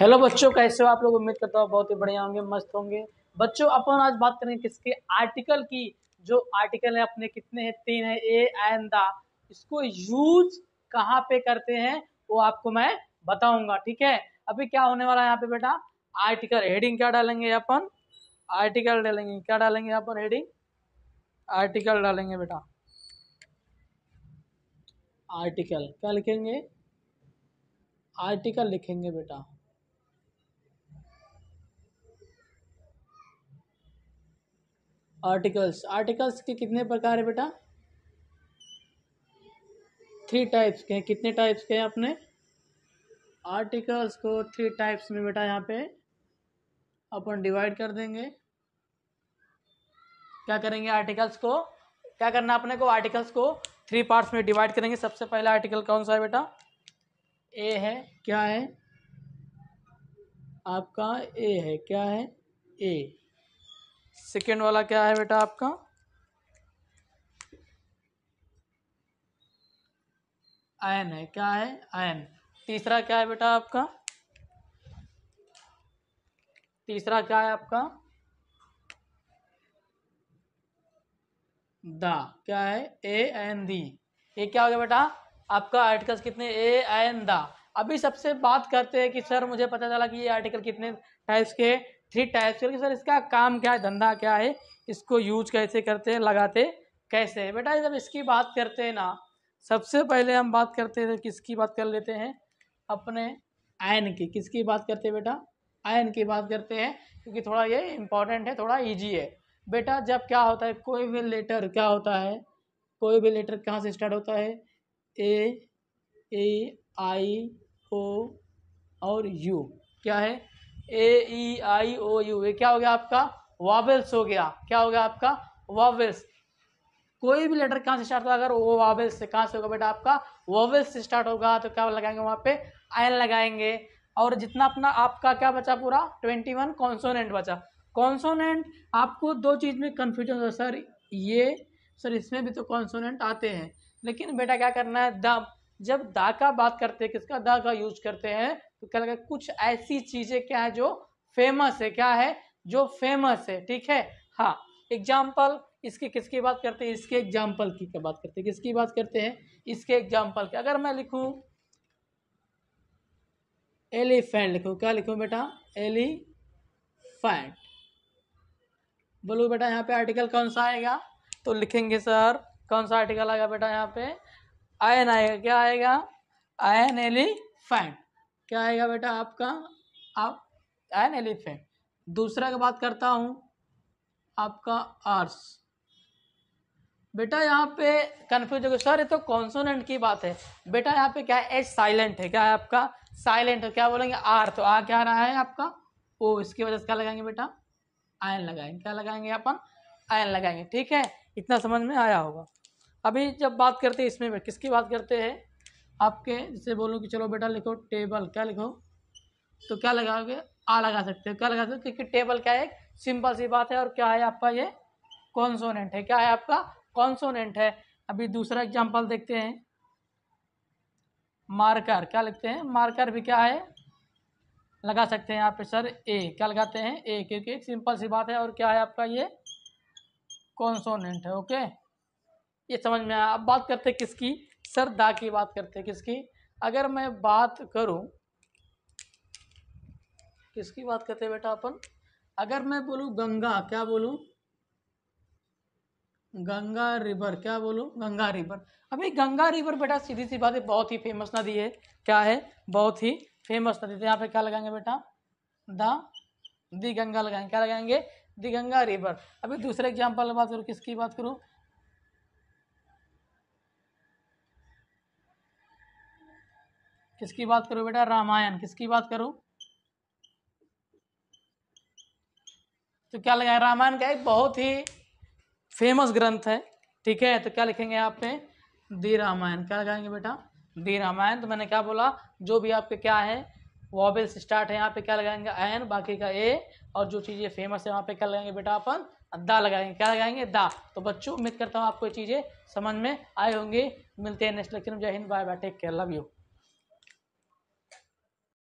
hello बच्चों कैसे हो आप लोग उम्मीद करता हूँ बहुत ही बढ़िया होंगे मस्त होंगे बच्चों अपन आज बात करेंगे किसके आर्टिकल की जो आर्टिकल है अपने कितने हैं तीन है ए एंड द इसको यूज कहाँ पे करते हैं वो आपको मैं बताऊंगा ठीक है अभी क्या होने वाला है यहाँ पे बेटा आर्टिकल हेडिंग क्या डालेंगे अपन आर्टिकल डालेंगे क्या डालेंगे अपन हेडिंग आर्टिकल डालेंगे बेटा आर्टिकल क्या लिखेंगे आर्टिकल लिखेंगे बेटा आर्टिकल्स आर्टिकल्स के कितने प्रकार है बेटा थ्री टाइप्स के हैं कितने टाइप्स के हैं अपने आर्टिकल्स को थ्री टाइप्स में बेटा यहाँ पे अपन डिवाइड कर देंगे क्या करेंगे आर्टिकल्स को क्या करना अपने को आर्टिकल्स को थ्री पार्ट्स में डिवाइड करेंगे सबसे पहला आर्टिकल कौन सा है बेटा ए है क्या है आपका ए है क्या है ए सेकेंड वाला क्या है बेटा आपका आयन है क्या है आयन तीसरा क्या है बेटा आपका तीसरा क्या है आपका द क्या है ए एन दी ये क्या हो गया बेटा आपका आर्टिकल्स कितने ए एन द अभी सबसे बात करते हैं कि सर मुझे पता चला कि ये आर्टिकल कितने टाइप्स के थ्री टाइप्स करके सर इसका काम क्या है धंधा क्या है इसको यूज कैसे करते हैं लगाते कैसे है बेटा जब इसकी बात करते हैं ना सबसे पहले हम बात करते हैं किसकी बात कर लेते हैं अपने आयन की किसकी बात करते हैं बेटा आयन की बात करते हैं क्योंकि थोड़ा ये इम्पोर्टेंट है थोड़ा ईजी है बेटा जब क्या होता है कोई भी लेटर क्या होता है कोई भी लेटर कहाँ से स्टार्ट होता है ए ए आई ओ और यू क्या है ए ई आई ओ यू ये क्या हो गया आपका वावेल्स हो गया क्या हो गया आपका वावेल्स कोई भी लेटर कहाँ से स्टार्ट होगा अगर वो वावेल्स से कहाँ से होगा बेटा आपका वावेल्स से स्टार्ट होगा तो क्या लगाएंगे वहाँ पे आयन लगाएंगे और जितना अपना आपका क्या बचा पूरा ट्वेंटी वन कॉन्सोनेंट बचा कॉन्सोनेंट आपको दो चीज़ में कन्फ्यूजन होता सर ये सर इसमें भी तो कॉन्सोनेंट आते हैं लेकिन बेटा क्या करना है द जब दा का बात करते हैं किसका दा का यूज करते हैं तो क्या लगा कुछ ऐसी चीजें क्या है जो फेमस है क्या है जो फेमस है ठीक है हाँ एग्जाम्पल इसकी किसकी बात करते हैं इसके एग्जाम्पल की क्या बात करते हैं किसकी बात करते हैं इसके एग्जाम्पल की अगर मैं लिखूं एलिफेंट लिखूं क्या लिखूं बेटा एलिफेंट बोलो बेटा यहाँ पे आर्टिकल कौन सा आएगा तो लिखेंगे सर कौन सा आर्टिकल आएगा बेटा यहाँ पे आयन आएगा क्या आएगा आयन एलिफेंट क्या आएगा बेटा आपका आप एन एलिफेंट दूसरा की बात करता हूँ आपका आर्स बेटा यहाँ पे कन्फ्यूज हो गया सर ये तो कॉन्सोनेंट की बात है बेटा यहाँ पे क्या है एच साइलेंट है क्या है आपका साइलेंट है क्या बोलेंगे आर तो आ क्या रहा है आपका ओ इसकी वजह से क्या लगाएंगे बेटा आयन लगाएंगे क्या लगाएंगे अपन आयन लगाएंगे ठीक है इतना समझ में आया होगा अभी जब बात करते हैं इसमें किसकी बात करते हैं आपके जैसे बोलो कि चलो बेटा लिखो टेबल क्या लिखो तो क्या लगाओगे आ लगा सकते हो क्या लगा सकते हो क्योंकि टेबल क्या है सिंपल सी बात है और क्या है आपका ये कॉन्सोनेंट है क्या है आपका कॉन्सोनेंट है अभी दूसरा एग्जाम्पल देखते हैं मार्कर क्या लिखते हैं मार्कर भी क्या है लगा सकते हैं यहाँ पे सर ए क्या लगाते हैं ए क्योंकि एक सिंपल सी बात है और क्या है आपका ये कॉन्सोनेंट है ओके ये समझ में आया अब बात करते हैं किसकी सर दा की बात करते हैं किसकी अगर मैं बात करूं किसकी बात करते हैं बेटा अपन अगर मैं बोलूं गंगा क्या बोलूं गंगा रिवर क्या बोलूं गंगा रिवर अभी गंगा रिवर बेटा सीधी सी बात है बहुत ही फेमस नदी है क्या है बहुत ही फेमस नदी तो यहाँ पे क्या लगाएंगे बेटा द दी गंगा लगाएंगे क्या लगाएंगे दी गंगा रिवर अभी दूसरे एग्जाम्पल बात करूँ किसकी बात करूँ किसकी बात करूँ बेटा रामायण किसकी बात करूँ तो क्या लगाए रामायण का एक बहुत ही फेमस ग्रंथ है ठीक है तो क्या लिखेंगे आप पे दी रामायण क्या लगाएंगे बेटा दी रामायण तो मैंने क्या बोला जो भी आपके क्या है वॉबल्स स्टार्ट है यहाँ पे क्या लगाएंगे एन बाकी का ए और जो चीज़ें फेमस है वहाँ पे क्या लगाएंगे बेटा अपन दा लगाएंगे क्या लगाएंगे दा तो बच्चों उम्मीद करता हूँ आपको ये चीज़ें समझ में आए होंगी मिलते हैं नेक्स्ट लेक्चर में Jai Hind bye bye take care love you